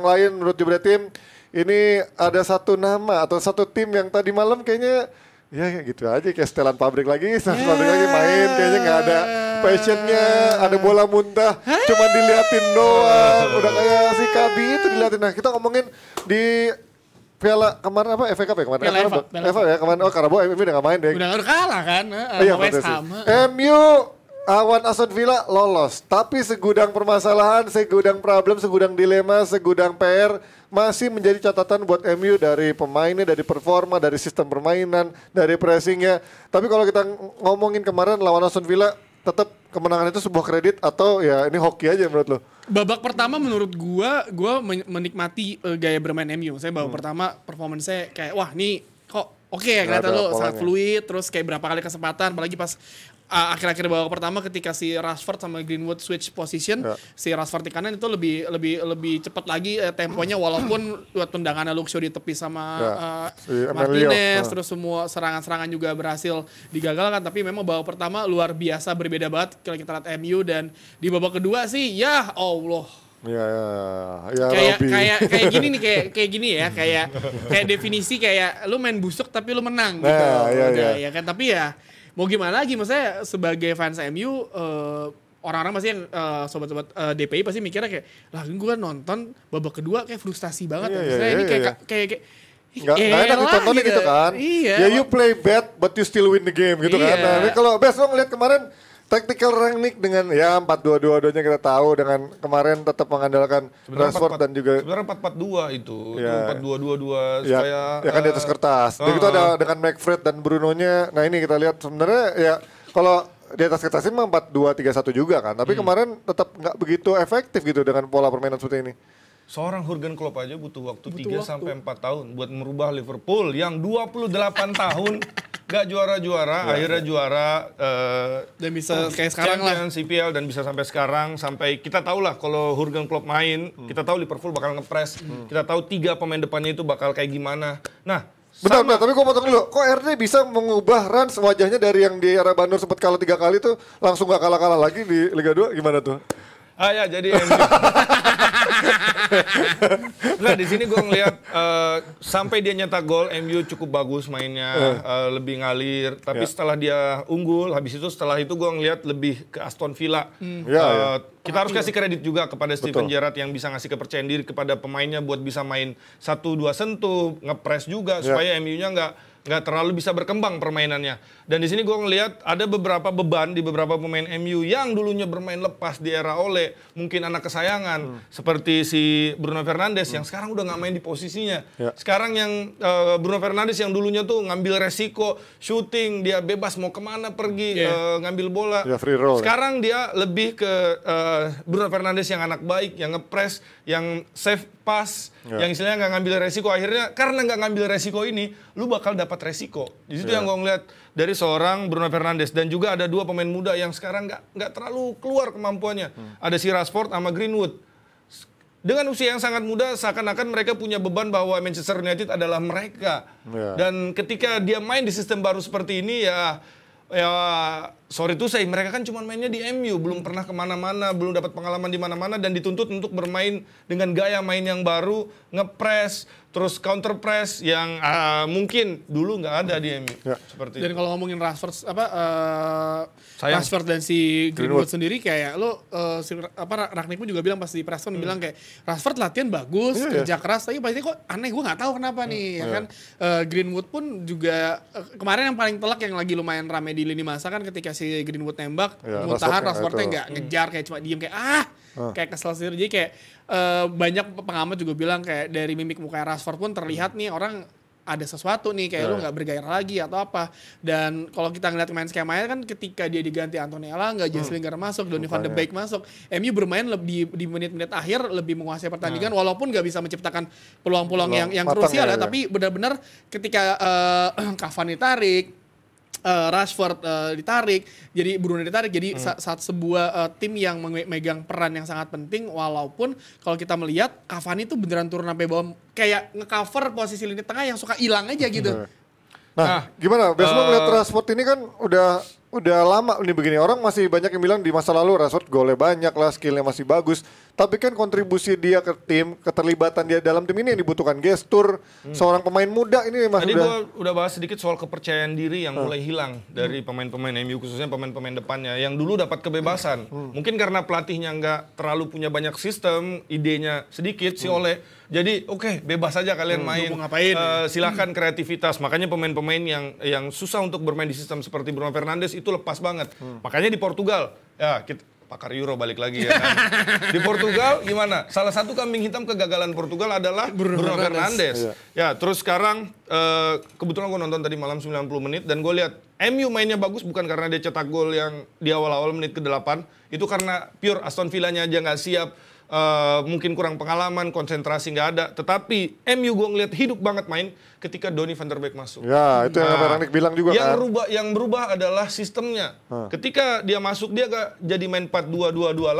yang lain menurut Jubra Tim, ini ada satu nama atau satu tim yang tadi malam kayaknya ya, ya gitu aja kayak setelan pabrik lagi, setelan yeah. pabrik lagi main kayaknya nggak ada passionnya, ada bola muntah, cuma diliatin doang, udah kayak si Kabi itu diliatin. Nah kita ngomongin di Piala kemarin apa FA Cup ya kemarin? Piala FA, FA, ya kemarin. Oh Karabo MU udah nggak main deh. Udah, kalah kan? Uh, iya, West Ham. Eh. MU Awan Aston Villa lolos, tapi segudang permasalahan, segudang problem, segudang dilema, segudang PR masih menjadi catatan buat MU dari pemainnya, dari performa, dari sistem permainan, dari pressingnya. Tapi kalau kita ngomongin kemarin lawan Aston Villa, tetap kemenangan itu sebuah kredit atau ya ini hoki aja menurut lo? Babak pertama menurut gua, gua menikmati uh, gaya bermain MU. Saya babak hmm. pertama performance saya kayak wah nih kok oke okay, ya kelihatan lo sangat fluid terus kayak berapa kali kesempatan apalagi pas akhir akhir-akhir babak pertama ketika si Rashford sama Greenwood switch position, yeah. si Rashford di kanan itu lebih lebih lebih cepat lagi uh, temponya walaupun buat tendangannya Luxio di tepi sama yeah. Ya. uh, si Martinez ya. terus semua serangan-serangan juga berhasil digagalkan tapi memang babak pertama luar biasa berbeda banget kalau kita lihat MU dan di babak kedua sih ya Allah Ya, ya, ya, ya kayak kayak kayak gini nih kayak kayak gini ya kayak kayak definisi kayak lu main busuk tapi lu menang nah, gitu ya, ya, ya. ya kan tapi ya mau gimana lagi maksudnya sebagai fans MU uh, eh, orang-orang pasti yang uh, sobat-sobat uh, eh, DPI pasti mikirnya kayak lah gue kan nonton babak kedua kayak frustasi banget yeah, ya. Iya, maksudnya yeah, ini yeah, kayak, yeah. kayak kayak Gak, gak enak ditontonin gitu. gitu kan. Iya. Ya yeah, you play bad but you still win the game gitu iya. kan. Nah, iya. kalau best lo ngeliat kemarin Tactical Rangnick dengan ya 4-2-2-nya 2 kita tahu dengan kemarin tetap mengandalkan sebenarnya Rashford 4, dan juga sebenarnya 4-4-2 itu. Ya. 4-2-2-2 ya, supaya ya kan uh, di atas eh, kertas. Uh, itu eh, ada eh. dengan McFred dan Brunonya. Nah, ini kita lihat sebenarnya ya kalau di atas kertas ini 4-2-3-1 juga kan tapi hmm. kemarin tetap nggak begitu efektif gitu dengan pola permainan seperti ini Seorang Jurgen Klopp aja butuh waktu butuh 3 waktu. sampai 4 tahun buat merubah Liverpool yang 28 tahun Gak juara-juara, ya, akhirnya ya. juara uh, dan bisa uh, kayak sekarang lah. CPL dan bisa sampai sekarang sampai kita tahu lah kalau Jurgen Klopp main, hmm. kita tahu Liverpool bakal ngepres, hmm. kita tahu tiga pemain depannya itu bakal kayak gimana. Nah, Bentar, bentar, tapi gue potong dulu. Kok RD bisa mengubah Rans wajahnya dari yang di era Bandung sempat kalah tiga kali tuh langsung gak kalah-kalah lagi di Liga 2 gimana tuh? Ah ya, jadi Enggak di sini gue ngeliat uh, sampai dia nyetak gol MU cukup bagus mainnya uh. Uh, lebih ngalir tapi yeah. setelah dia unggul habis itu setelah itu gue ngeliat lebih ke Aston Villa. Hmm. uh, yeah. Ya. Kita harus kasih kredit juga kepada Steven Gerrard yang bisa ngasih kepercayaan diri kepada pemainnya buat bisa main satu dua sentuh ngepres juga yeah. supaya MU-nya nggak nggak terlalu bisa berkembang permainannya. Dan di sini gue ngelihat ada beberapa beban di beberapa pemain MU yang dulunya bermain lepas di era Ole, mungkin anak kesayangan hmm. seperti si Bruno Fernandes hmm. yang sekarang udah nggak main di posisinya. Ya. Sekarang yang uh, Bruno Fernandes yang dulunya tuh ngambil resiko, shooting, dia bebas mau kemana pergi, yeah. Ya. uh, ngambil bola. Ya, free roll, ya. sekarang ya. dia lebih ke uh, Bruno Fernandes yang anak baik, yang ngepres, yang save pass, yeah. yang istilahnya nggak ngambil resiko. Akhirnya karena nggak ngambil resiko ini, lu bakal dapat dapat resiko. Di situ yeah. yang gue ngeliat dari seorang Bruno Fernandes dan juga ada dua pemain muda yang sekarang nggak nggak terlalu keluar kemampuannya. Hmm. Ada si Rashford sama Greenwood. Dengan usia yang sangat muda, seakan-akan mereka punya beban bahwa Manchester United adalah mereka. Yeah. Dan ketika dia main di sistem baru seperti ini, ya ya sorry tuh saya mereka kan cuma mainnya di MU belum pernah kemana-mana belum dapat pengalaman di mana-mana dan dituntut untuk bermain dengan gaya main yang baru ngepres terus counter press yang uh, mungkin dulu nggak ada di MU ya. seperti dan kalau ngomongin Rashford apa uh, Rashford dan si Greenwood, Greenwood. sendiri kayak lo uh, si, apa Ragnik pun juga bilang pasti Preston hmm. bilang kayak Rashford latihan bagus yeah, iya. kerja yeah. keras tapi pasti kok aneh gue nggak tahu kenapa hmm. nih ya yeah. Hmm. kan uh, Greenwood pun juga uh, kemarin yang paling telak yang lagi lumayan rame di lini masa kan ketika si Greenwood nembak yeah, Muntahan Rashfordnya nggak hmm. ngejar kayak cuma diem kayak ah, ah. kayak kesel sendiri jadi kayak Eh, banyak pengamat juga bilang kayak dari mimik muka Rashford pun terlihat nih orang ada sesuatu nih kayak yeah. lu iya. nggak bergairah lagi atau apa dan kalau kita ngeliat main skemanya kan ketika dia diganti antonella Elanga, hmm. Jesse Lingard masuk, Donny van de Beek masuk, MU bermain lebih di menit-menit akhir lebih menguasai pertandingan nah. walaupun nggak bisa menciptakan peluang-peluang yang yang krusial ya, ya, ya. tapi benar-benar ketika uh, Cavani tarik, uh, Rashford uh, ditarik, jadi Bruno ditarik, jadi hmm. saat, saat sebuah uh, tim yang memegang peran yang sangat penting, walaupun kalau kita melihat Cavani itu beneran turun sampai bawah, kayak ngecover posisi lini tengah yang suka hilang aja gitu. Nah, nah, gimana? melihat uh, Rashford ini kan udah udah lama ini begini. Orang masih banyak yang bilang di masa lalu Rashford golnya banyak lah, skillnya masih bagus. Tapi kan kontribusi dia ke tim, keterlibatan dia dalam tim ini yang dibutuhkan gestur hmm. seorang pemain muda ini Mas. Tadi udah... gue udah bahas sedikit soal kepercayaan diri yang hmm. mulai hilang dari hmm. pemain-pemain MU khususnya pemain-pemain depannya yang dulu dapat kebebasan. Hmm. hmm. Mungkin karena pelatihnya nggak terlalu punya banyak sistem, idenya sedikit si hmm. oleh. Jadi oke okay, bebas aja kalian hmm, main. ngapain? Uh, silakan kreativitas. Makanya pemain-pemain yang yang susah untuk bermain di sistem seperti Bruno Fernandes itu lepas banget. Hmm. Makanya di Portugal ya kita, pakar Euro balik lagi ya kan. di Portugal gimana? Salah satu kambing hitam kegagalan Portugal adalah Bruno, Bruno Fernandes. Ya. ya, terus sekarang uh, kebetulan gue nonton tadi malam 90 menit dan gue lihat MU mainnya bagus bukan karena dia cetak gol yang di awal-awal menit ke-8, itu karena pure Aston Villanya aja nggak siap uh, mungkin kurang pengalaman, konsentrasi nggak ada. Tetapi MU gue ngeliat hidup banget main ketika Donny van der Beek masuk. Ya, itu nah, yang Ranik bilang juga yang kan. Berubah, yang berubah adalah sistemnya. Huh. Ketika dia masuk, dia gak jadi main 4-2-2-2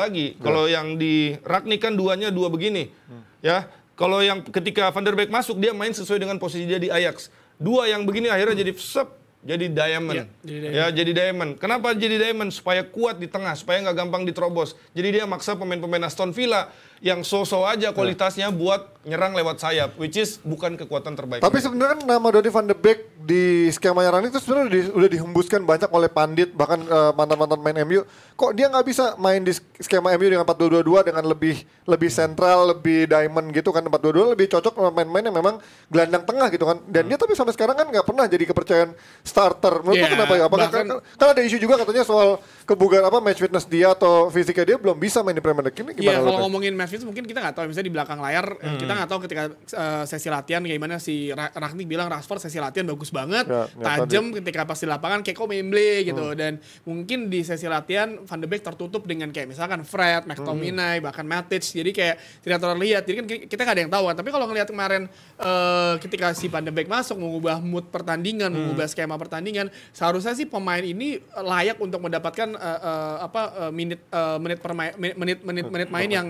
lagi. Yeah. Kalau yang di Ragnik kan duanya dua begini. Hmm. Ya, kalau yang ketika van der Beek masuk, dia main sesuai dengan posisi dia di Ajax. Dua yang begini akhirnya hmm. jadi sep jadi diamond. Ya, jadi diamond. Ya, jadi diamond. Kenapa jadi diamond? Supaya kuat di tengah, supaya nggak gampang diterobos. Jadi dia maksa pemain-pemain Aston Villa yang so-so aja iya. kualitasnya buat nyerang lewat sayap, which is bukan kekuatan terbaik. Tapi sebenarnya nama Dodi van de Beek di skema nyerang itu sebenarnya di, udah dihembuskan banyak oleh pandit bahkan mantan eh, mantan-mantan main MU. Kok dia nggak bisa main di skema MU dengan 4 2 2 dengan lebih lebih sentral, lebih diamond gitu kan 4-2-2 lebih cocok sama main-main yang memang gelandang tengah gitu kan. Dan hmm. dia tapi sampai sekarang kan nggak pernah jadi kepercayaan starter. Menurut yeah, kenapa ya? Apakah bahkan, kan, kan ada isu juga katanya soal kebugaran apa match fitness dia atau fisiknya dia belum bisa main di Premier League ini gimana? Iya, yeah, kalau ngomongin Netflix mungkin kita nggak tahu misalnya di belakang layar eh, hmm. kita nggak tahu ketika uh, sesi latihan kayak gimana si Ragnik bilang Rashford sesi latihan bagus banget ya, ya tajam ketika pas di lapangan kayak kok memble hmm. gitu dan mungkin di sesi latihan Van de Beek tertutup dengan kayak misalkan Fred, McTominay hmm. bahkan Matic jadi kayak tidak terlihat jadi kan kita nggak ada yang tahu kan tapi kalau ngelihat kemarin uh, ketika si Van de Beek masuk mengubah mood pertandingan hmm. mengubah skema pertandingan seharusnya sih pemain ini layak untuk mendapatkan uh, uh, apa uh, minit uh, menit permain menit menit menit hmm, main yang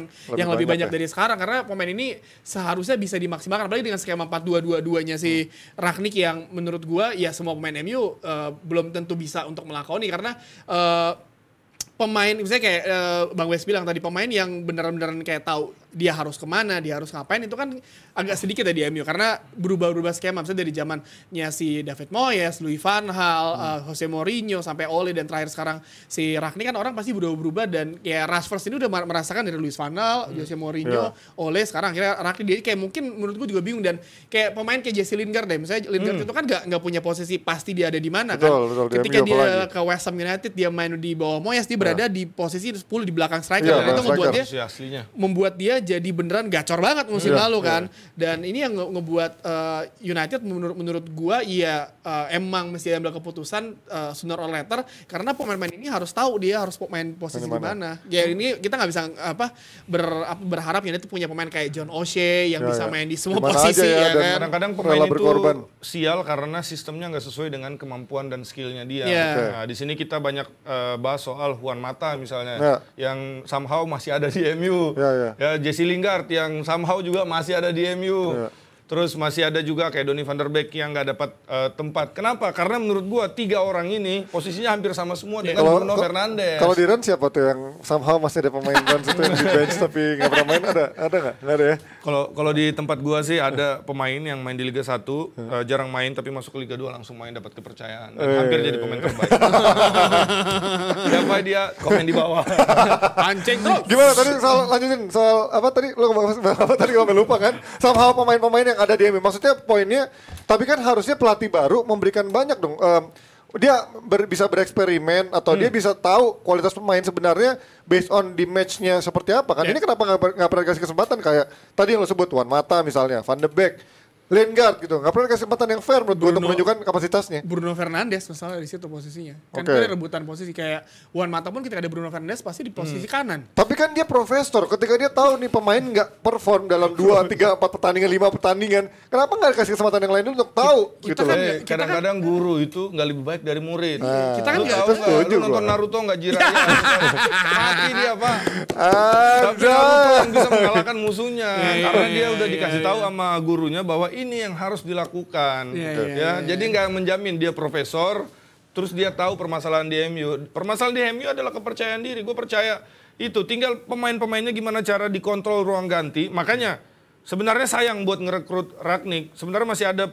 banyak lebih banyak ya. dari sekarang karena pemain ini seharusnya bisa dimaksimalkan apalagi dengan skema 4-2-2-2-nya si hmm. Ragnik yang menurut gua ya semua pemain MU uh, eh, belum tentu bisa untuk melakoni karena uh, pemain misalnya kayak uh, Bang Wes bilang tadi pemain yang benar-benar kayak tahu dia harus kemana, dia harus ngapain itu kan agak sedikit ya di MU karena berubah-ubah skema misalnya dari zamannya si David Moyes, Louis van Gaal, eh, hmm. uh, Jose Mourinho sampai Ole dan terakhir sekarang si Ragni kan orang pasti berubah ubah dan kayak Rashford ini udah merasakan dari Louis van Gaal, hmm. Jose Mourinho, yeah. Ole sekarang akhirnya Ragni dia kayak mungkin menurut gue juga bingung dan kayak pemain kayak Jesse Lingard deh misalnya Lingard hmm. itu kan gak, gak punya posisi pasti dia ada di mana kan. Betul, Ketika dia, dia ke West Ham United dia main di bawah Moyes dia berada yeah. di posisi 10 di belakang striker yeah, dan itu membuat dia membuat dia jadi beneran gacor banget musim yeah, lalu iya. kan. Dan ini yang ngebuat uh, United menurut menurut gua iya uh, emang mesti ambil keputusan uh, sooner or later karena pemain-pemain ini harus tahu dia harus main posisi di mana. Ya ini kita nggak bisa apa ber, berharap United punya pemain kayak John O'Shea yang yeah, bisa yeah. main di semua Dimana posisi ya, ya kan. Kadang-kadang pemain itu sial karena sistemnya nggak sesuai dengan kemampuan dan skillnya dia. Yeah. Okay. Nah, di sini kita banyak uh, bahas soal Juan Mata misalnya yeah. yang somehow masih ada di MU. Yeah, yeah. Ya Jesse Lingard yang somehow juga masih ada di MU. Yeah. Terus masih ada juga kayak Donny van der Beek yang nggak dapat uh, tempat. Kenapa? Karena menurut gua tiga orang ini posisinya hampir sama semua iya. dengan kalau, Bruno Fernandes. Kalau di Rennes siapa tuh yang somehow masih ada pemain Rans itu yang di bench tapi nggak pernah main ada ada nggak? Nggak ada ya. Kalau di tempat gua sih ada pemain yang main di Liga 1 uh, iya. eh, jarang main tapi masuk ke Liga 2 langsung main dapat kepercayaan dan e hampir jadi pemain terbaik. siapa dia? Komen di bawah. Pancing tuh. Gimana tadi soal lanjutin soal apa tadi lu ngomong apa tadi gua lupa kan? Somehow pemain-pemain yang yang ada di MU. Maksudnya poinnya, tapi kan harusnya pelatih baru memberikan banyak dong. Um, dia ber, bisa bereksperimen atau hmm. dia bisa tahu kualitas pemain sebenarnya based on di matchnya seperti apa kan. Yeah. Ini ya. kenapa nggak pernah kasih kesempatan kayak tadi yang lo sebut Wan Mata misalnya, Van de Beek Lingard gitu. Gak pernah dikasih kesempatan yang fair menurut gue untuk menunjukkan kapasitasnya. Bruno Fernandes misalnya di situ posisinya. Kan okay. rebutan posisi kayak Juan Mata pun ketika ada Bruno Fernandes pasti di posisi hmm. kanan. Tapi kan dia profesor. Ketika dia tahu nih pemain nggak perform dalam dua, tiga, empat pertandingan, lima pertandingan. Kenapa nggak dikasih kesempatan yang lain dulu untuk tahu kita, gitu kan, loh. Eh, kadang-kadang kan, guru itu nggak lebih baik dari murid. Nah, kita kan nggak tahu Lu nonton Naruto nggak jiraiya. Kan? Mati dia pak. Tapi Naruto kan bisa mengalahkan musuhnya. Iya, iya, Karena dia iya, udah dikasih tahu sama gurunya bahwa ini yang harus dilakukan yeah, gitu, yeah, ya. Yeah, jadi iya. nggak menjamin dia profesor, terus dia tahu permasalahan di MU. Permasalahan di MU adalah kepercayaan diri. Gue percaya itu. Tinggal pemain-pemainnya gimana cara dikontrol ruang ganti. Makanya sebenarnya sayang buat ngerekrut Ragnik. Sebenarnya masih ada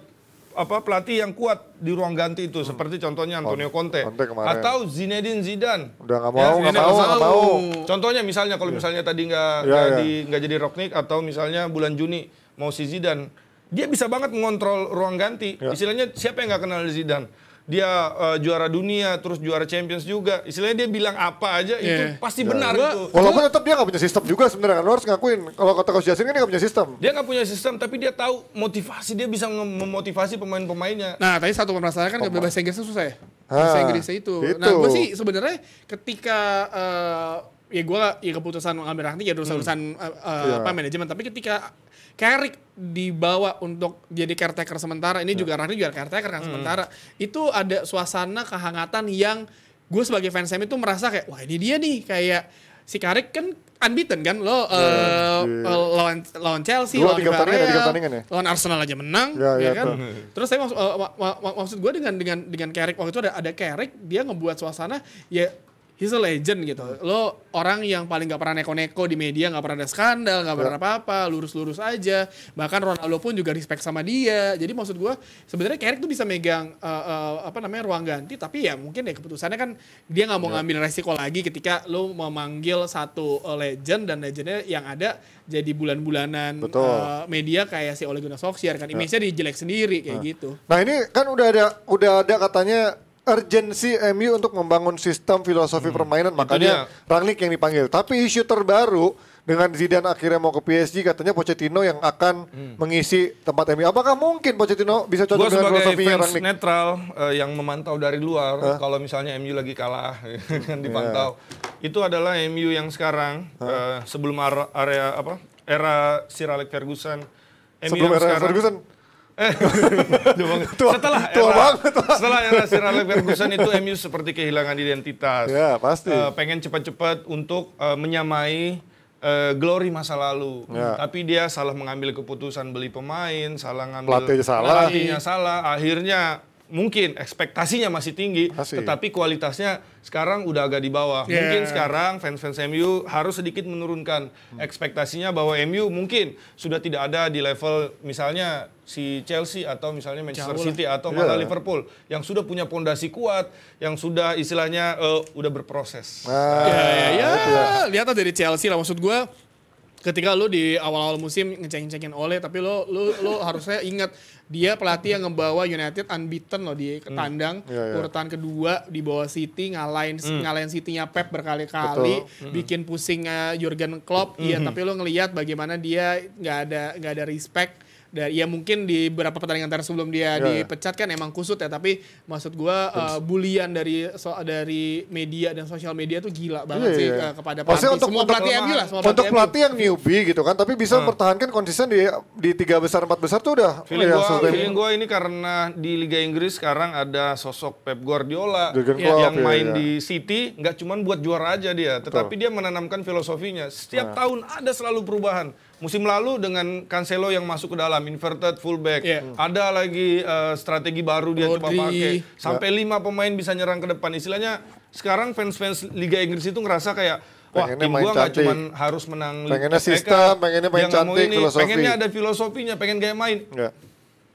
apa pelatih yang kuat di ruang ganti itu hmm. seperti contohnya Antonio Conte, Conte atau Zinedine Zidane. Udah nggak ya, mau, ya, gak mau, gak mau. Contohnya misalnya kalau yeah. misalnya tadi nggak yeah, yeah. jadi nggak atau misalnya bulan Juni mau si Zidane dia bisa banget mengontrol ruang ganti. Ya. Istilahnya siapa yang nggak kenal Zidane? Dia uh, juara dunia, terus juara Champions juga. Istilahnya dia bilang apa aja yeah. itu pasti ya. benar Enggak. itu. Walaupun tetap dia nggak punya sistem juga sebenarnya. Lo harus ngakuin kalau kata Coach Jasin kan dia gak punya sistem. Dia nggak punya sistem, tapi dia tahu motivasi. Dia bisa memotivasi pemain-pemainnya. Nah, tadi satu permasalahan kan Pemain. bahasa Inggrisnya susah ya. Ah, bahasa Inggrisnya itu. itu. Nah, gue sih sebenarnya ketika uh, ya gue ya keputusan ngambil Rangnick ya urusan urusan hmm. uh, eh, uh, yeah. apa manajemen tapi ketika Carrick dibawa untuk jadi caretaker sementara ini ya. juga Rani juga caretaker kan hmm. sementara itu ada suasana kehangatan yang gue sebagai fans Sam itu merasa kayak wah ini dia nih kayak si Carrick kan unbeaten kan lo yeah, uh, yeah. lawan lawan Chelsea lawan ya, Villarreal ya? lawan Arsenal aja menang yeah, iya, ya yeah, kan tuh. terus saya maksud uh, eh, mak mak maksud gue dengan dengan dengan Carrick waktu itu ada ada Carrick dia ngebuat suasana ya he's a legend gitu. Hmm. Lo orang yang paling gak pernah neko-neko di media, gak pernah ada skandal, gak pernah iya. apa-apa, lurus-lurus aja. Bahkan Ronaldo pun juga respect sama dia. Jadi maksud gue sebenarnya Carrick tuh bisa megang uh, uh, apa namanya ruang ganti, tapi ya mungkin ya keputusannya kan dia gak mau iya. ngambil resiko lagi ketika lo memanggil satu eh, legend dan legendnya yang ada jadi bulan-bulanan uh, media kayak si Ole Gunnar Solskjaer kan iya. image-nya dijelek sendiri kayak nah. gitu. Nah, ini kan udah ada udah ada katanya urgensi MU untuk membangun sistem filosofi hmm. permainan makanya Rangnick yang dipanggil. Tapi isu terbaru dengan Zidane akhirnya mau ke PSG katanya Pochettino yang akan hmm. mengisi tempat MU. Apakah mungkin Pochettino bisa cocok Gua dengan filosofi Rangnick? netral uh, yang memantau dari luar huh? kalau misalnya MU lagi kalah kan iya. dipantau. Yeah. Itu adalah MU yang sekarang huh? uh, eh, sebelum area apa? era Sir Alex Ferguson. sebelum era Ferguson Eh, tua, setelah ya, tua era, banget, tua. setelah era Sir Alex Ferguson itu MU seperti kehilangan identitas. Ya pasti. Uh, pengen cepat-cepat untuk uh, menyamai uh, glory masa lalu. Ya. Tapi dia salah mengambil keputusan beli pemain, salah ngambil pelatihnya salah. salah. Akhirnya mungkin ekspektasinya masih tinggi, masih. tetapi kualitasnya sekarang udah agak di bawah. Yeah. Mungkin sekarang fans-fans MU harus sedikit menurunkan hmm. ekspektasinya bahwa MU mungkin sudah tidak ada di level misalnya si Chelsea atau misalnya Manchester Jauh City atau malah Liverpool yang sudah punya pondasi kuat, yang sudah istilahnya uh, udah berproses. Ah, ah, ya, ya, ya. ya. lihat dari Chelsea lah maksud gue ketika lu di awal-awal musim ngecengin-cengin oleh tapi lo lu, lu harusnya ingat dia pelatih yang ngebawa United unbeaten loh di hmm. yeah, yeah. urutan kedua di bawah City ngalahin hmm. ngalahin city Pep berkali-kali, hmm. hmm. bikin pusingnya Jurgen Klopp. Iya, mm tapi lo ngelihat bagaimana dia nggak ada nggak ada respect dan ya mungkin di beberapa pertandingan terakhir sebelum dia yeah. Ya. dipecat kan emang kusut ya tapi maksud gue uh, bulian dari so, dari media dan sosial media tuh gila banget yeah, iya, sih yeah. Iya. Uh, kepada pelatih untuk, semua pelatih yang gila, semua untuk pelatih yang newbie gitu kan tapi bisa nah. mempertahankan konsisten di di tiga besar empat besar tuh udah feeling gue feeling gitu. gue ini karena di Liga Inggris sekarang ada sosok Pep Guardiola yeah. yang iya, main di City nggak cuma buat juara aja dia tetapi Betul. dia menanamkan filosofinya setiap nah. tahun ada selalu perubahan Musim lalu dengan Cancelo yang masuk ke dalam inverted fullback, yeah. ada lagi uh, strategi baru dia Rodri. coba pakai. Sampai yeah. lima pemain bisa nyerang ke depan. Istilahnya sekarang fans-fans Liga Inggris itu ngerasa kayak Wah, tim gua nggak cuma harus menang Liga pengennya sistem, pengennya main cantik, ini, filosofi. pengennya ada filosofinya, pengen gaya main. Yeah.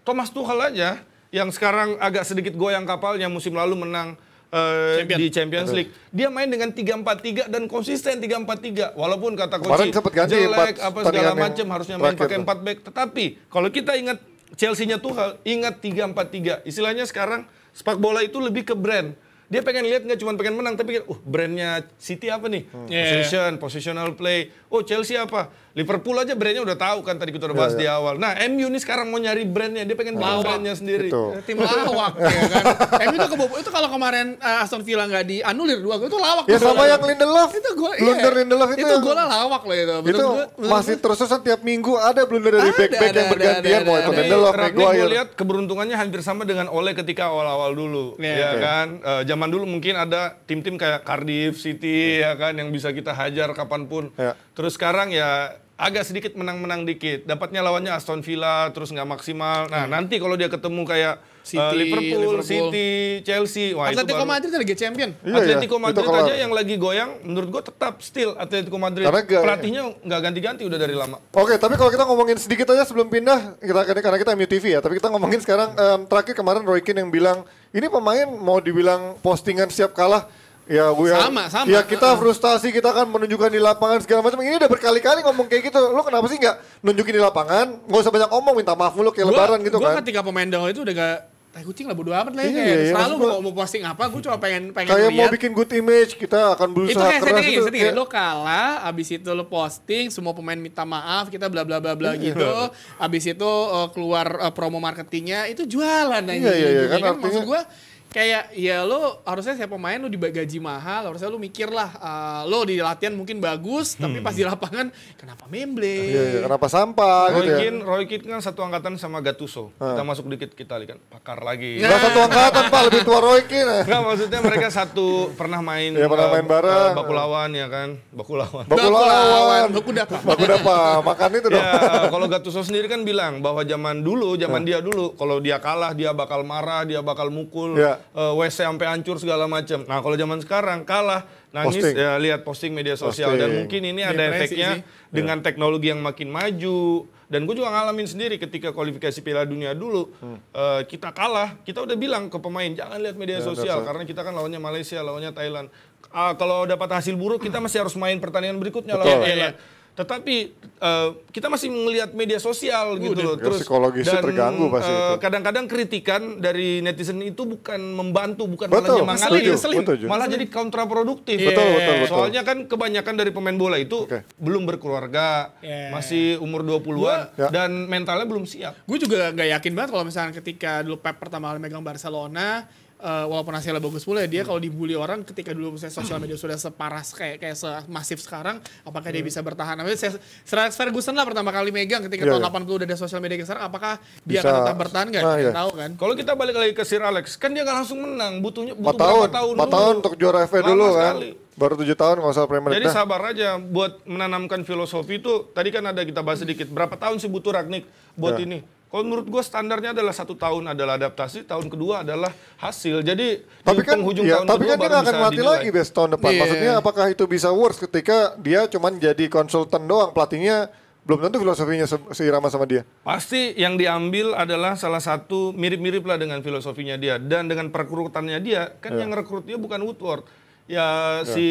Thomas Tuchel aja yang sekarang agak sedikit goyang kapalnya musim lalu menang uh, Champion. di Champions League. Dia main dengan 3-4-3 dan konsisten 3-4-3 walaupun kata coach jelek apa segala macam harusnya main pakai 4 back. Tetapi kalau kita ingat Chelsea-nya tuh ingat 3-4-3. Istilahnya sekarang sepak bola itu lebih ke brand. Dia pengen lihat nggak cuma pengen menang tapi uh brandnya City apa nih? Hmm. Yeah. Position, positional play. Oh Chelsea apa? Liverpool aja brandnya udah tahu kan tadi kita udah bahas yeah, di iya. awal. Nah, MU ini sekarang mau nyari brandnya, dia pengen bawa brandnya sendiri. Itu. Iya, tim lawak ya kan. MU itu kebobo itu kalau kemarin uh, Aston Villa nggak dianulir dua gol itu lawak. Ya sama yang Lindelof. Itu gol. Iya. Blunder Lindelof itu. Itu gol lawak loh itu. itu masih terus setiap minggu ada blunder dari back-back yang bergantian mau itu Lindelof, Maguire. lihat keberuntungannya hampir sama dengan Ole ketika awal-awal dulu. Ya kan. Eh, zaman dulu mungkin ada tim-tim kayak Cardiff City ya kan yang bisa kita hajar kapanpun. Terus sekarang ya agak sedikit menang-menang dikit. Dapatnya lawannya Aston Villa terus nggak maksimal. Nah, hmm. nanti kalau dia ketemu kayak eh, City, uh, Liverpool, Liverpool, City, Chelsea, wah Atletico itu baru. Madrid kan lagi champion. Iya, Atletico iya. Madrid kalau... aja yang lagi goyang menurut gue tetap still Atletico Madrid. Karena Pelatihnya nggak ganti-ganti udah dari lama. Oke, okay, tapi kalau kita ngomongin sedikit aja sebelum pindah kita karena kita MU TV ya, tapi kita ngomongin sekarang um, terakhir kemarin Roy Keane yang bilang ini pemain mau dibilang postingan siap kalah Ya, gue ya. sama, sama. Ya kita frustasi, kita kan menunjukkan di lapangan segala macam. Ini udah berkali-kali ngomong kayak gitu. Lu kenapa sih nggak nunjukin di lapangan? Gak usah banyak ngomong, minta maaf lu kayak gua, lebaran gitu gua kan. Gue ketika pemain dong itu udah gak tai kucing lah bodo amat lah ya. Iya, iya, iya, selalu mau, mau posting apa, gue cuma pengen pengen Kayak liat. mau bikin good image, kita akan berusaha itu kayak keras setting, itu. Setting, kayak... Lo kalah, abis itu lo posting, semua pemain minta maaf, kita bla bla bla bla iya. gitu. abis itu uh, keluar uh, promo marketingnya, itu jualan aja. Iya, iya, iya, gitu. kan, kan artinya... maksud gue kayak ya lo harusnya siapa main lo gaji mahal harusnya lo mikir lah uh, eh, lo di latihan mungkin bagus hmm. tapi pas di lapangan kenapa memble iya, iya, kenapa sampah Roy gitu Kin, ya Roy kan satu angkatan sama Gatuso, ah. kita masuk dikit kita kan pakar lagi nah. satu angkatan pak lebih tua Roy ya. Gak, maksudnya mereka satu pernah main ya, pernah eh, main bareng uh, lawan ya kan baku baku lawan lawan baku bakulawan baku dapat makan itu dong ya, kalau Gatuso sendiri kan bilang bahwa zaman dulu zaman ya. dia dulu kalau dia kalah dia bakal marah dia bakal mukul yeah uh, eh, WC sampai hancur segala macam. Nah, kalau zaman sekarang kalah nangis posting. ya lihat posting media sosial posting. dan mungkin ini ada Depresi efeknya sih. dengan yeah. teknologi yang makin maju dan gue juga ngalamin sendiri ketika kualifikasi Piala Dunia dulu hmm. uh, kita kalah kita udah bilang ke pemain jangan lihat media yeah, sosial right. karena kita kan lawannya Malaysia lawannya Thailand uh, kalau dapat hasil buruk kita masih harus main pertandingan berikutnya Betul. lawan Thailand yeah, yeah. Tetapi uh, kita masih melihat media sosial uh, gitu loh. Terus dan terganggu pasti. Uh, kadang-kadang kritikan dari netizen itu bukan membantu, bukan betul, malah nyemangatin, betul, malah jadi kontraproduktif. Yeah. Betul, betul, iya, betul. Soalnya kan kebanyakan dari pemain bola itu okay. belum berkeluarga, yeah. masih umur 20-an yeah. dan mentalnya belum siap. Gue juga gak yakin banget kalau misalnya ketika dulu Pep pertama kali megang Barcelona uh, walaupun hasilnya bagus pula dia hmm. kalau dibully orang ketika dulu misalnya sosial media sudah separah kayak kayak semasif sekarang apakah hmm. dia bisa bertahan Saya Sir Ferguson lah pertama kali megang ketika yeah, tahun yeah. Iya. 80 udah ada sosial media sekarang apakah dia akan tetap bertahan nggak ah, yeah. tahu kan kalau kita balik lagi ke Sir Alex kan dia nggak langsung menang butuhnya butuh 4 tahun, tahun 4 dulu. tahun untuk juara FA dulu kan Baru tujuh tahun nggak usah Premier League. Jadi sabar aja buat menanamkan filosofi itu. Tadi kan ada kita bahas sedikit. Berapa tahun sih butuh Ragnik buat yeah. ini? Kalau menurut gue standarnya adalah satu tahun adalah adaptasi, tahun kedua adalah hasil. Jadi tapi kan, penghujung ya, tahun tapi kedua kan dia akan mati lagi bes tahun depan. Yeah. Maksudnya apakah itu bisa worse ketika dia cuman jadi konsultan doang pelatihnya belum tentu filosofinya se seirama sama dia. Pasti yang diambil adalah salah satu mirip-mirip lah dengan filosofinya dia dan dengan perekrutannya dia kan yeah. yang rekrutnya bukan Woodward ya yeah. si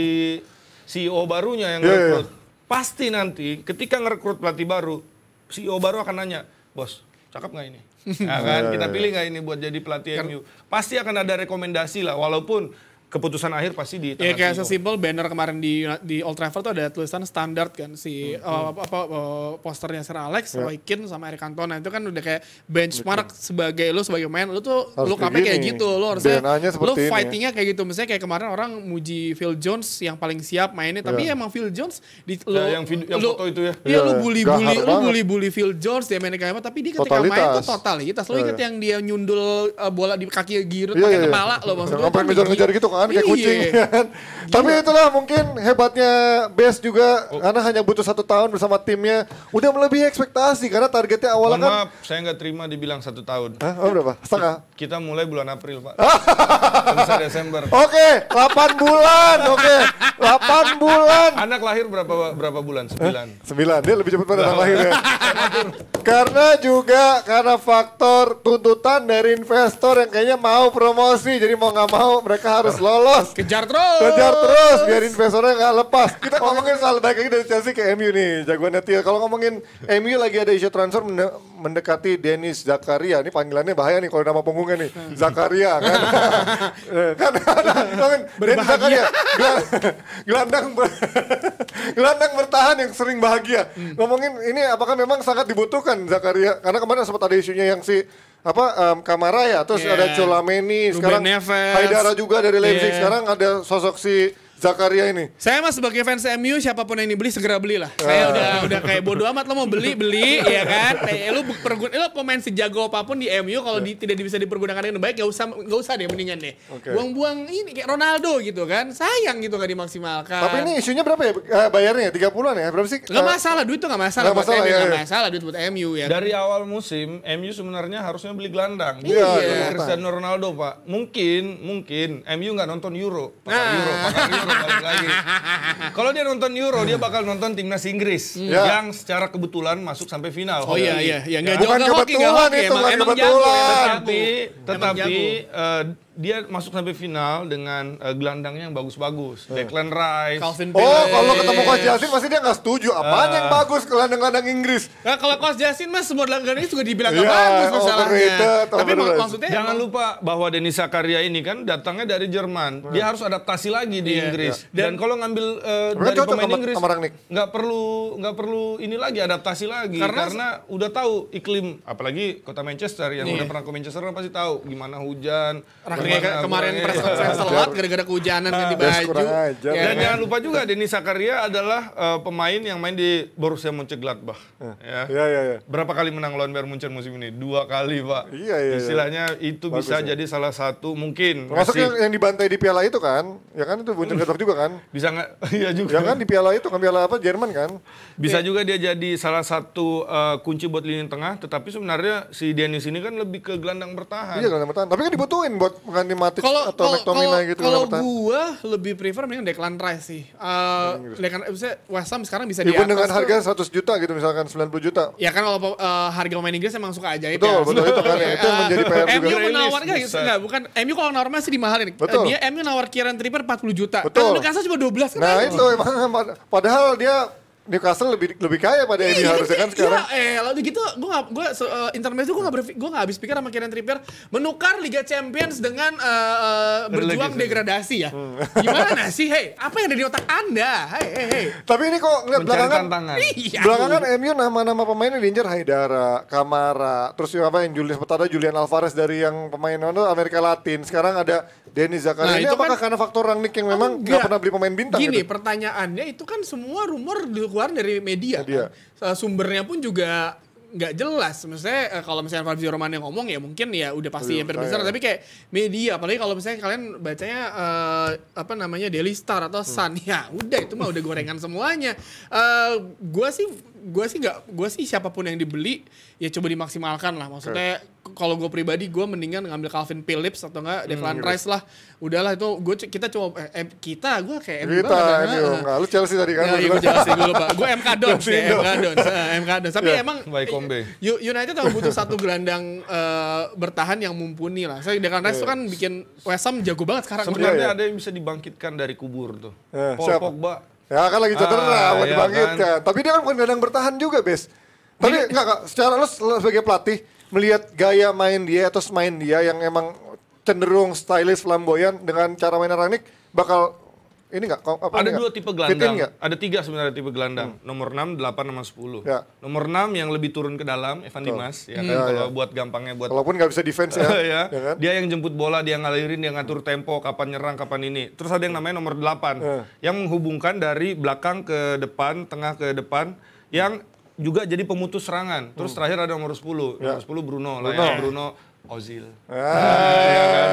CEO barunya yang yeah, iya, iya. rekrut. Yeah. Pasti nanti ketika ngerekrut pelatih baru CEO baru akan nanya, bos cakep nggak ini? Ya kan, kita pilih nggak ini buat jadi pelatih kan MU? Pasti akan ada rekomendasi lah, walaupun keputusan akhir pasti di ya, tangan ya kayak sesimpel banner kemarin di di Old Trafford tuh ada tulisan standar kan si hmm. uh, hmm. apa, apa uh, posternya Sir Alex, yeah. Roy Keane sama Eric Cantona nah, itu kan udah kayak benchmark Betul. sebagai lu sebagai main lu tuh lo lu kayak gitu lu harusnya lu ya. fightingnya kayak gitu misalnya kayak kemarin orang muji Phil Jones yang paling siap mainnya tapi yeah. emang Phil Jones di ya, lu, ya, yang, video, yang lu, foto itu ya. Iya yeah. lu bully-bully lu bully-bully Phil Jones dia mainnya kayak apa tapi dia ketika totalitas. main tuh totalitas. Lu yeah. inget yang dia nyundul uh, bola di kaki Giroud yeah, pakai yeah, iya. kepala lo maksudnya. Sampai ngejar-ngejar gitu kan kan kayak iya. kucing kan. Tapi itulah mungkin hebatnya Best juga oh. karena hanya butuh satu tahun bersama timnya udah melebihi ekspektasi karena targetnya awalnya kan. Maaf, saya nggak terima dibilang satu tahun. Hah? Oh berapa? Setengah. Kita mulai bulan April pak. Selesai Desember. Oke, okay, 8 bulan. Oke, okay. 8 bulan. Anak lahir berapa berapa bulan? 9. 9. Dia lebih cepat pada anak lahir ya. karena juga karena faktor tuntutan dari investor yang kayaknya mau promosi jadi mau nggak mau mereka harus lo lolos. Kejar terus. Kejar terus biar investornya nggak lepas. Kita ngomongin soal baik lagi dari Chelsea ke MU nih, jagoannya Thiel. Kalau ngomongin MU lagi ada isu transfer mendekati Dennis Zakaria. Ini panggilannya bahaya nih kalau nama punggungnya nih. Zakaria kan. kan Dennis Zakaria. Gelandang ber gelandang bertahan yang sering bahagia. Hmm. Ngomongin ini apakah memang sangat dibutuhkan Zakaria? Karena kemarin sempat ada isunya yang si apa um, Kamara ya, terus yeah. ada Colameni, sekarang Haidara juga dari Leipzig, yeah. sekarang ada sosok si Zakaria ini. Saya mah sebagai fans MU siapapun yang beli segera belilah. Ah. Saya udah udah kayak bodo amat lo mau beli beli ya kan. Kayak eh, lu pergun eh, lu pemain sejago apapun di MU kalau ya. di, tidak bisa dipergunakan dengan baik gak usah gak usah deh mendingan deh. Okay. Buang-buang ini kayak Ronaldo gitu kan. Sayang gitu gak dimaksimalkan. Tapi ini isunya berapa ya? Eh, bayarnya 30-an ya? Berapa sih? Gak masalah duit tuh gak masalah. Gak masalah, MU, ya, gak ya. masalah duit buat MU ya. Dari kan? awal musim MU sebenarnya harusnya beli gelandang. Iya. iya. iya. Cristiano Ronaldo, Pak. Mungkin mungkin MU nggak nonton Euro. pak? nah. Euro, Euro. Kalau dia nonton Euro, dia bakal nonton timnas Inggris hmm. yeah. yang secara kebetulan masuk sampai final. Oh iya iya, iya. Nggak, bukan kebetulan hoki, hoki, itu, emang, emang kebetulan. Jago, ya. Tetapi, tetapi uh, dia masuk sampai final dengan uh, gelandangnya yang bagus-bagus. Hmm. Declan Rice. Calvin Oh, kalau ketemu Coach Jasin pasti dia nggak setuju. Apa uh. Eh. yang bagus gelandang-gelandang Inggris? Nah, kalau Coach Jasin mas semua gelandang ini juga dibilang yeah, bagus oh, masalahnya. Tapi mak maksudnya jangan lupa bahwa Denis Zakaria ini kan datangnya dari Jerman. Hmm. Dia harus adaptasi lagi di iya. Inggris. Yeah. Dan, Dan kalau ngambil uh, dari pemain kamar, Inggris nggak perlu nggak perlu ini lagi adaptasi lagi karena, karena udah tahu iklim apalagi kota Manchester yang yeah. udah pernah ke Manchester kan pasti tahu gimana hujan Iya, iya, kan kemarin, kemarin iya. press conference telat gara-gara kehujanan ganti baju. Ya, Dan jangan lupa juga Denis Zakaria adalah uh, pemain yang main di Borussia Mönchengladbach. Ah. Ya. Ya, ya, ya. Berapa kali menang lawan Bayern Munchen musim ini? Dua kali, Pak. Iya, iya. Istilahnya itu Bagus, bisa ya. jadi salah satu mungkin. Masuk yang, yang dibantai di piala itu kan? Ya kan itu Mönchengladbach juga kan? Bisa nggak? Iya juga. Ya kan di piala itu kan piala apa Jerman kan? Bisa ya. juga dia jadi salah satu uh, kunci buat lini tengah, tetapi sebenarnya si Denis ini kan lebih ke gelandang bertahan. Iya, gelandang bertahan. Tapi kan dibutuhin buat bukan di Matic kalo, atau kalo, McTominay kalo, gitu kalau gua lebih prefer mending Declan Rice sih uh, Declan Rice West Ham sekarang bisa Even di dengan harga 100 juta gitu misalkan 90 juta ya kan kalau uh, harga pemain Inggris emang suka ajaib betul, ya betul itu kan ya itu yang menjadi PR juga MU menawar gitu enggak bukan MU kalau normal sih dimahalin eh, betul. dia MU nawar Kieran Tripper 40 juta kan betul. kan Newcastle cuma 12 kan nah itu emang padahal dia Newcastle lebih lebih kaya pada ini iya, iya, harusnya kan iya, sekarang. Iya, eh lalu gitu gue gak gue uh, itu gue gak berfi, gue gak habis pikir sama Kieran Trippier menukar Liga Champions dengan uh, berjuang degradasi ya. Hmm. Gimana sih? Hei, apa yang ada di otak Anda? Hei, hei, hei. Tapi ini kok ngeliat belakangan tantangan. Iya. Belakangan MU nama-nama pemainnya diincar Haidara, Kamara, terus apa yang Julian Petara, Julian Alvarez dari yang pemain itu Amerika Latin. Sekarang ada Denis Zakaria. Nah, ini kan apakah kan, karena faktor Rangnick yang memang nggak pernah beli pemain bintang? Gini, gitu? pertanyaannya itu kan semua rumor di keluar dari media, kan. media. Kan? sumbernya pun juga nggak jelas maksudnya eh, kalau misalnya Fabio Romano yang ngomong ya mungkin ya udah pasti hampir iya, besar tapi kayak media apalagi kalau misalnya kalian bacanya uh, apa namanya Daily Star atau hmm. Sun hmm. ya udah itu mah udah gorengan semuanya uh, gue sih gue sih nggak gue sih siapapun yang dibeli ya coba dimaksimalkan lah maksudnya kalau gue pribadi gue mendingan ngambil Calvin Phillips atau enggak hmm, Declan hmm, Rice lah udahlah itu gue kita coba eh, kita gue kayak MU kita MU kan. enggak lu Chelsea tadi kan iya, gue Chelsea gue lupa gue MK Don sih, MK Don, MK Don. tapi yeah. emang United tahu butuh satu gelandang uh, bertahan yang mumpuni lah saya Declan Rice yeah. Iya. kan bikin West Ham jago banget sekarang sebenarnya ya. ada yang bisa dibangkitkan dari kubur tuh yeah. Paul Pogba Ya kan lagi cedera, ah, mau iya, dibangkitkan. Kan. Tapi dia kan bukan gelandang bertahan juga, Bes. Tapi Jadi, enggak, secara lu sebagai pelatih melihat gaya main dia atau main dia yang emang cenderung stylish flamboyan dengan cara main Rangnick bakal ini nggak? Ada ini dua gak? tipe gelandang. Ada tiga sebenarnya tipe gelandang. Hmm. Nomor 6, 8, sama 10. Ya. Nomor 6 yang lebih turun ke dalam, Evan Dimas. Ya hmm. kan? Ya, Kalau ya. buat gampangnya. buat. Walaupun nggak bisa defense ya. ya. ya kan? Dia yang jemput bola, dia ngalirin, dia ngatur tempo, kapan nyerang, kapan ini. Terus ada yang namanya nomor 8. Ya. Yang menghubungkan dari belakang ke depan, tengah ke depan. Yang juga jadi pemutus serangan. Terus hmm. terakhir ada nomor 10. Ya. Nomor 10 Bruno, Bruno. lah ya. Bruno Ozil. Ah, iya kan?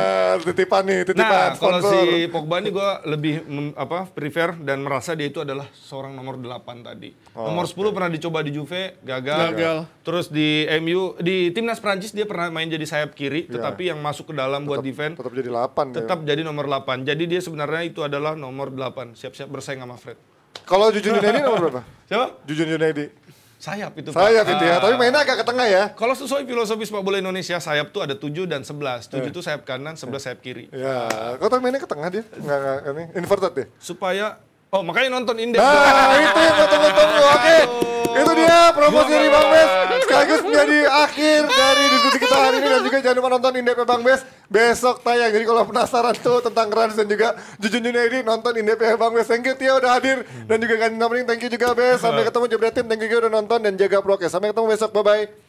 titipan nih, titipan. Nah, kalau si Pogba ini gue lebih apa prefer dan merasa dia itu adalah seorang nomor 8 tadi. Oh, nomor 10 okay. pernah dicoba di Juve, gagal. gagal. Terus di MU, di timnas Prancis dia pernah main jadi sayap kiri, yeah. tetapi yang masuk ke dalam tetap, buat defense tetap jadi 8. Ya. Tetap ya. jadi nomor 8. Jadi dia sebenarnya itu adalah nomor 8, siap-siap bersaing sama Fred. Kalau Jujun Junaidi nomor berapa? Siapa? Jujun Junaidi sayap itu sayap Pak. itu ya ah. tapi mainnya agak ke tengah ya kalau sesuai filosofi sepak bola Indonesia sayap tuh ada 7 dan 11 7 eh. tuh sayap kanan 11 sayap kiri ya kok tapi mainnya ke tengah dia enggak nggak ini inverted ya supaya oh makanya nonton indeks nah itu yang gue tunggu-tunggu oke okay. Itu dia promosi dari Bang Bes. Sekaligus menjadi akhir dari diskusi kita hari ini. Dan juga jangan lupa nonton Indep Bang Bes. Besok tayang. Jadi kalau penasaran tuh tentang Rans dan juga Jujun Junaidi nonton Indep Bang Bes. Thank you Tio udah hadir. Dan juga Gandhi Namring thank you juga Bes. Sampai ketemu tim, Thank you juga udah nonton dan jaga prokes. Sampai ketemu besok. Bye-bye.